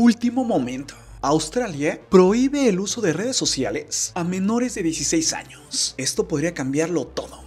Último momento. Australia prohíbe el uso de redes sociales a menores de 16 años. Esto podría cambiarlo todo.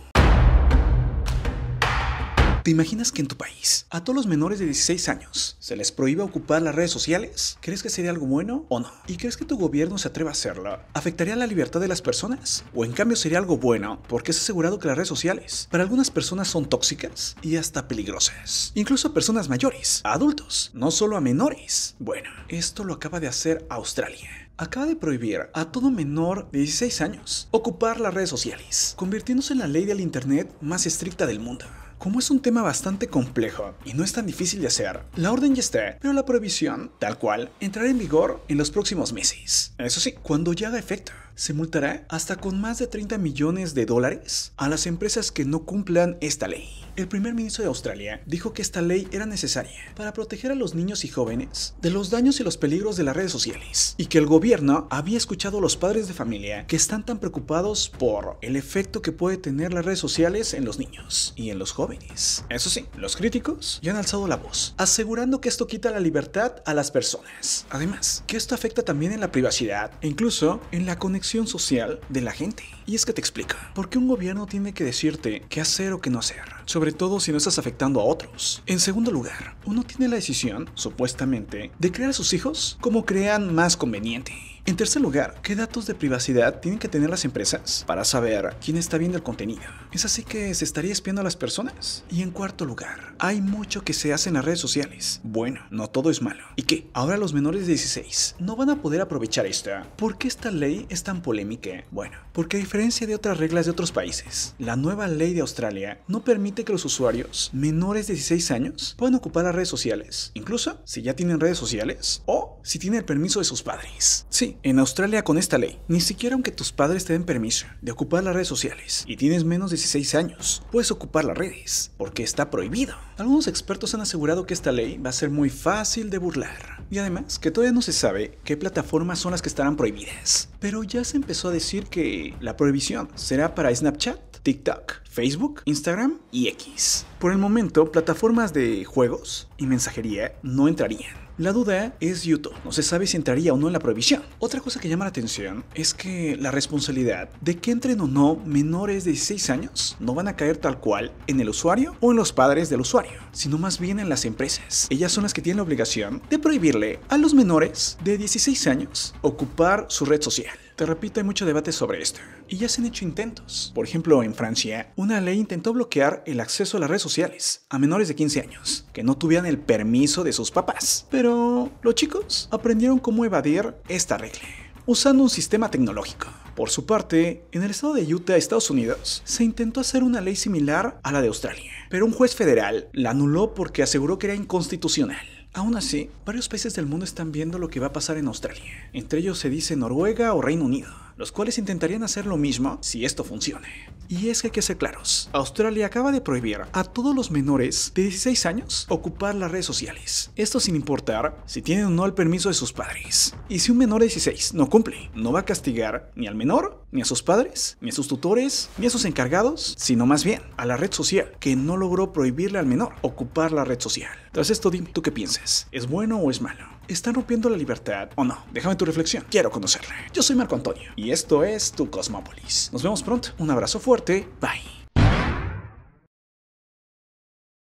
¿Te imaginas que en tu país a todos los menores de 16 años se les prohíba ocupar las redes sociales? ¿Crees que sería algo bueno o no? ¿Y crees que tu gobierno se atreva a hacerlo? ¿Afectaría la libertad de las personas? ¿O en cambio sería algo bueno porque es asegurado que las redes sociales para algunas personas son tóxicas y hasta peligrosas? Incluso a personas mayores, a adultos, no solo a menores. Bueno, esto lo acaba de hacer Australia acaba de prohibir a todo menor de 16 años ocupar las redes sociales, convirtiéndose en la ley del Internet más estricta del mundo. Como es un tema bastante complejo y no es tan difícil de hacer, la orden ya está, pero la prohibición, tal cual, entrará en vigor en los próximos meses. Eso sí, cuando ya haga efecto se multará hasta con más de 30 millones de dólares a las empresas que no cumplan esta ley. El primer ministro de Australia dijo que esta ley era necesaria para proteger a los niños y jóvenes de los daños y los peligros de las redes sociales y que el gobierno había escuchado a los padres de familia que están tan preocupados por el efecto que puede tener las redes sociales en los niños y en los jóvenes. Eso sí, los críticos ya han alzado la voz, asegurando que esto quita la libertad a las personas. Además, que esto afecta también en la privacidad e incluso en la conexión social de la gente. Y es que te explica, ¿por qué un gobierno tiene que decirte qué hacer o qué no hacer? sobre todo si no estás afectando a otros. En segundo lugar, uno tiene la decisión, supuestamente, de crear a sus hijos como crean más conveniente. En tercer lugar, ¿qué datos de privacidad tienen que tener las empresas para saber quién está viendo el contenido? ¿Es así que se estaría espiando a las personas? Y en cuarto lugar, hay mucho que se hace en las redes sociales. Bueno, no todo es malo. ¿Y qué? Ahora los menores de 16 no van a poder aprovechar esto ¿Por qué esta ley es tan polémica? Bueno, porque a diferencia de otras reglas de otros países, la nueva ley de Australia no permite que los usuarios menores de 16 años puedan ocupar las redes sociales, incluso si ya tienen redes sociales o si tiene el permiso de sus padres. Sí, en Australia con esta ley, ni siquiera aunque tus padres te den permiso de ocupar las redes sociales y tienes menos de 16 años, puedes ocupar las redes, porque está prohibido. Algunos expertos han asegurado que esta ley va a ser muy fácil de burlar. Y además, que todavía no se sabe qué plataformas son las que estarán prohibidas. Pero ya se empezó a decir que la prohibición será para Snapchat, TikTok, Facebook, Instagram y X. Por el momento, plataformas de juegos y mensajería no entrarían. La duda es YouTube. No se sabe si entraría o no en la prohibición. Otra cosa que llama la atención es que la responsabilidad de que entren o no menores de 16 años no van a caer tal cual en el usuario o en los padres del usuario, sino más bien en las empresas. Ellas son las que tienen la obligación de prohibirle a los menores de 16 años ocupar su red social. Te repito, hay mucho debate sobre esto, y ya se han hecho intentos. Por ejemplo, en Francia, una ley intentó bloquear el acceso a las redes sociales a menores de 15 años, que no tuvieran el permiso de sus papás. Pero los chicos aprendieron cómo evadir esta regla, usando un sistema tecnológico. Por su parte, en el estado de Utah, Estados Unidos, se intentó hacer una ley similar a la de Australia, pero un juez federal la anuló porque aseguró que era inconstitucional. Aún así, varios países del mundo están viendo lo que va a pasar en Australia. Entre ellos se dice Noruega o Reino Unido, los cuales intentarían hacer lo mismo si esto funcione. Y es que hay que ser claros, Australia acaba de prohibir a todos los menores de 16 años ocupar las redes sociales. Esto sin importar si tienen o no el permiso de sus padres. Y si un menor de 16 no cumple, no va a castigar ni al menor, ni a sus padres, ni a sus tutores, ni a sus encargados, sino más bien a la red social, que no logró prohibirle al menor ocupar la red social. Tras esto, dime, ¿tú qué piensas? ¿Es bueno o es malo? ¿Están rompiendo la libertad o no? Déjame tu reflexión, quiero conocerla. Yo soy Marco Antonio y esto es Tu Cosmópolis. Nos vemos pronto, un abrazo fuerte, bye.